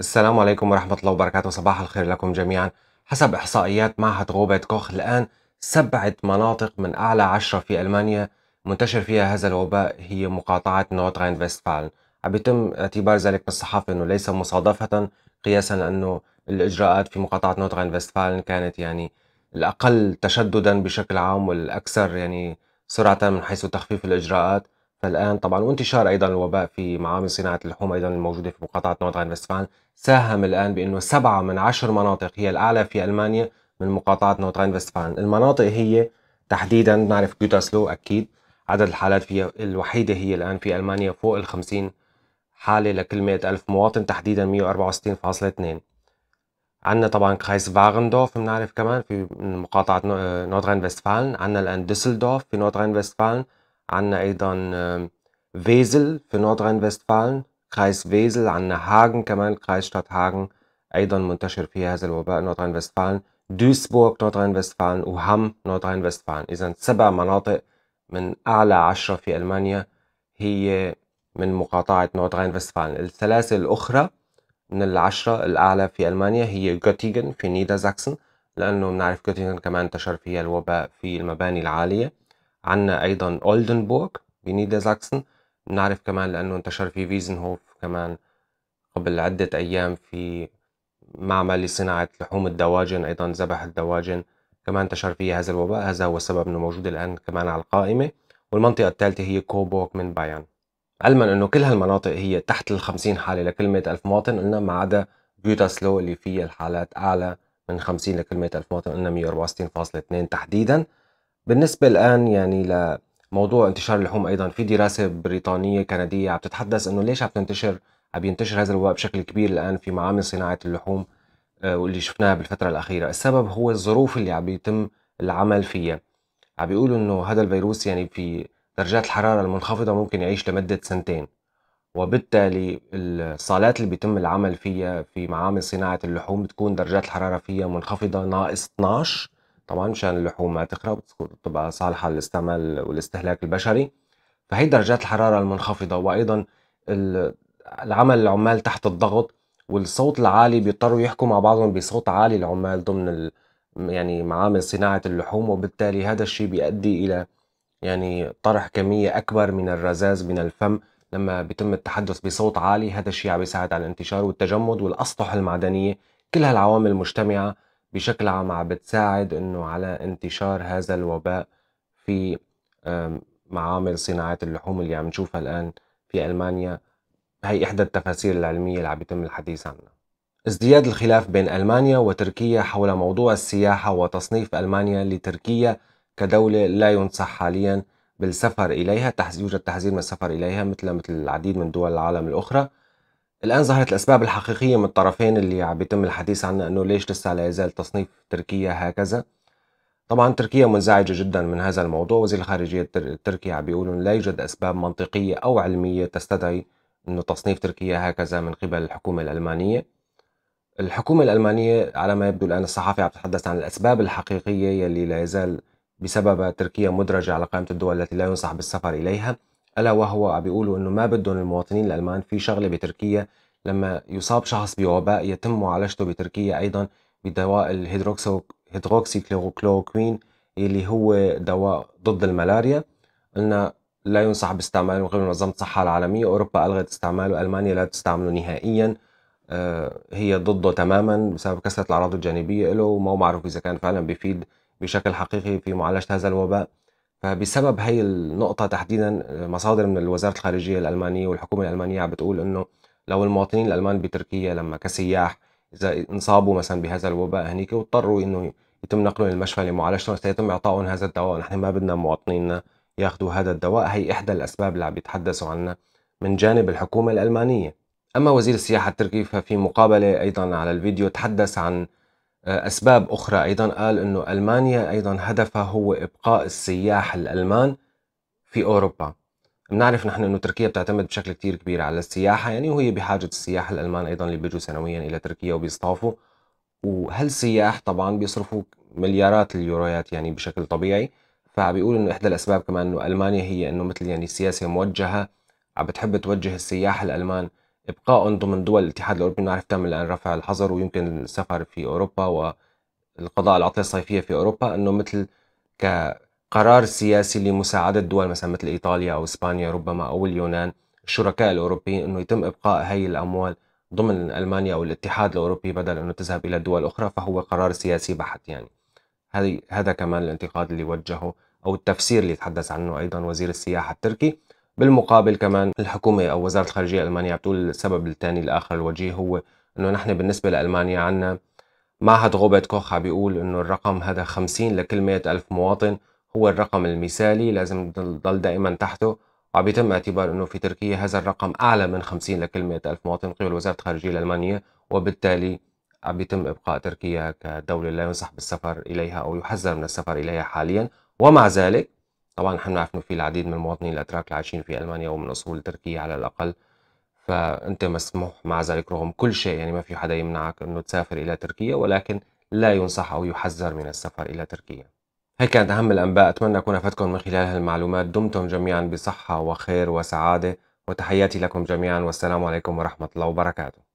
السلام عليكم ورحمة الله وبركاته صباح الخير لكم جميعا حسب إحصائيات معهد غابة كوخ الآن سبعة مناطق من أعلى عشرة في ألمانيا منتشر فيها هذا الوباء هي مقاطعة نوتراين راين فيستفالن عم يتم اعتبار ذلك بالصحافة أنه ليس مصادفة قياسا أنه الإجراءات في مقاطعة نوتراين راين فيستفالن كانت يعني الأقل تشددا بشكل عام والأكثر يعني سرعة من حيث تخفيف الإجراءات الآن طبعا وانتشار أيضا الوباء في معامل صناعة اللحوم أيضا الموجودة في مقاطعة نورد رهين وستفالن ساهم الآن بأنه سبعة من عشر مناطق هي الأعلى في ألمانيا من مقاطعة نورد رهين وستفالن المناطق هي تحديدا نعرف جوتاسلو أكيد عدد الحالات فيها الوحيدة هي الآن في ألمانيا فوق ال 50 حالة لكل 100 ألف مواطن تحديدا 164.2 عندنا طبعا كرايس فاغندورف بنعرف كمان في مقاطعة نوردرين فيستفالن عندنا الآن ديسلدورف في نوردرين فيستفالن عندنا أيضا ويزل في فيستفالن كرايس ويزل عندنا هاجن كمان كرايسstadt هاجن أيضا منتشر فيها هذا الوباء نورد دويسبورغ نورد وهام فيستفالن إذا سبع مناطق من أعلى عشرة في ألمانيا هي من مقاطعة نوردرين فيستفالن الثلاثة الأخرى من العشرة الأعلى في ألمانيا هي جوتيجن في زاكسن لأنه بنعرف غوتيغن كمان انتشر فيها الوباء في المباني العالية عندنا أيضا أولدنبورغ بنيدرساكسن بنعرف كمان لأنه انتشر في فيزنهوف كمان قبل عدة أيام في معمل لصناعة لحوم الدواجن أيضا ذبح الدواجن كمان انتشر فيه هذا الوباء هذا هو السبب أنه موجود الآن كمان على القائمة والمنطقة الثالثة هي كوبورغ من بايان علما أنه كل هالمناطق هي تحت ال 50 حالة لكلمة ألف مواطن قلنا ما عدا بيوتاسلو اللي فيها الحالات أعلى من 50 لكلمة ألف مواطن قلنا 164.2 تحديدا بالنسبة الآن يعني لموضوع انتشار اللحوم أيضا في دراسة بريطانية كندية عم تتحدث إنه ليش عم تنتشر عم ينتشر هذا الوباء بشكل كبير الآن في معامل صناعة اللحوم آه، واللي شفناها بالفترة الأخيرة السبب هو الظروف اللي عم يتم العمل فيها عم بيقولوا إنه هذا الفيروس يعني في درجات الحرارة المنخفضة ممكن يعيش لمدة سنتين وبالتالي الصالات اللي بيتم العمل فيها في معامل صناعة اللحوم بتكون درجات الحرارة فيها منخفضة ناقص 12 طبعا مشان اللحوم ما تخرب تبقى صالحه للاستعمال والاستهلاك البشري فهي درجات الحراره المنخفضه وايضا العمل العمال تحت الضغط والصوت العالي بيضطروا يحكوا مع بعضهم بصوت عالي العمال ضمن ال... يعني معامل صناعه اللحوم وبالتالي هذا الشيء بيؤدي الى يعني طرح كميه اكبر من الرذاذ من الفم لما بيتم التحدث بصوت عالي هذا الشيء عم بيساعد على الانتشار والتجمد والاسطح المعدنيه كل هالعوامل مجتمعه بشكل عام عم بتساعد انه على انتشار هذا الوباء في معامل صناعة اللحوم اللي عم نشوفها الآن في ألمانيا هي إحدى التفاسير العلمية اللي عم يتم الحديث عنها ازدياد الخلاف بين ألمانيا وتركيا حول موضوع السياحة وتصنيف ألمانيا لتركيا كدولة لا ينصح حاليا بالسفر إليها يوجد تحذير من السفر إليها مثل مثل العديد من دول العالم الأخرى الآن ظهرت الأسباب الحقيقية من الطرفين اللي عم بيتم الحديث عنها أنه ليش لسه لا يزال تصنيف تركيا هكذا طبعا تركيا منزعجة جدا من هذا الموضوع وزير الخارجية التركي عم بيقول لا يوجد أسباب منطقية أو علمية تستدعي أنه تصنيف تركيا هكذا من قبل الحكومة الألمانية الحكومة الألمانية على ما يبدو الآن الصحافي عم تتحدث عن الأسباب الحقيقية يلي لا يزال بسببها تركيا مدرجة على قائمة الدول التي لا ينصح بالسفر إليها الا وهو بيقولوا انه ما بدهم المواطنين الالمان في شغله بتركيا لما يصاب شخص بوباء يتم معالجته بتركيا ايضا بدواء الهيدروكسو هيدروكسي كلوروكوين اللي هو دواء ضد الملاريا قلنا لا ينصح باستعماله من قبل منظمة الصحة العالمية أوروبا ألغت استعماله ألمانيا لا تستعمله نهائيا آه، هي ضده تماما بسبب كثرة الأعراض الجانبية له وما معروف إذا كان فعلا بيفيد بشكل حقيقي في معالجة هذا الوباء فبسبب هي النقطة تحديدا مصادر من الوزارة الخارجية الألمانية والحكومة الألمانية عم بتقول إنه لو المواطنين الألمان بتركيا لما كسياح إذا انصابوا مثلا بهذا الوباء هنيك واضطروا إنه يتم نقلهم للمشفى لمعالجتهم سيتم إعطائهم هذا الدواء نحن ما بدنا مواطنينا ياخذوا هذا الدواء هي إحدى الأسباب اللي عم يتحدثوا عنها من جانب الحكومة الألمانية أما وزير السياحة التركي ففي مقابلة أيضا على الفيديو تحدث عن أسباب أخرى أيضا قال أنه ألمانيا أيضا هدفها هو إبقاء السياح الألمان في أوروبا بنعرف نحن أنه تركيا بتعتمد بشكل كتير كبير على السياحة يعني وهي بحاجة السياح الألمان أيضا اللي بيجوا سنويا إلى تركيا وبيصطافوا وهالسياح طبعا بيصرفوا مليارات اليورويات يعني بشكل طبيعي فبيقول انه احدى الاسباب كمان انه المانيا هي انه مثل يعني سياسه موجهه عم بتحب توجه السياح الالمان إبقاء ضمن دول الاتحاد الأوروبي نعرف تعمل الان رفع الحظر ويمكن السفر في أوروبا والقضاء على العطلة الصيفية في أوروبا أنه مثل كقرار سياسي لمساعدة دول مثلا مثل إيطاليا أو إسبانيا ربما أو اليونان الشركاء الأوروبيين أنه يتم إبقاء هي الأموال ضمن ألمانيا أو الاتحاد الأوروبي بدل أنه تذهب إلى دول أخرى فهو قرار سياسي بحت يعني هذه هذا كمان الانتقاد اللي وجهه أو التفسير اللي تحدث عنه أيضا وزير السياحة التركي بالمقابل كمان الحكومة أو وزارة الخارجية الألمانية بتقول السبب الثاني الآخر الوجيه هو أنه نحن بالنسبة لألمانيا عنا معهد غوبيت كوخ عم بيقول أنه الرقم هذا 50 لكل 100 ألف مواطن هو الرقم المثالي لازم نضل دائما تحته وعم يتم اعتبار أنه في تركيا هذا الرقم أعلى من 50 لكل 100 ألف مواطن قبل وزارة الخارجية الألمانية وبالتالي عم يتم إبقاء تركيا كدولة لا ينصح بالسفر إليها أو يحذر من السفر إليها حاليا ومع ذلك طبعا نحن نعرف انه في العديد من المواطنين الاتراك عايشين في المانيا ومن اصول تركيه على الاقل فانت مسموح مع ذلك رغم كل شيء يعني ما في حدا يمنعك انه تسافر الى تركيا ولكن لا ينصح او يحذر من السفر الى تركيا هي كانت اهم الانباء اتمنى اكون افدتكم من خلال هالمعلومات دمتم جميعا بصحه وخير وسعاده وتحياتي لكم جميعا والسلام عليكم ورحمه الله وبركاته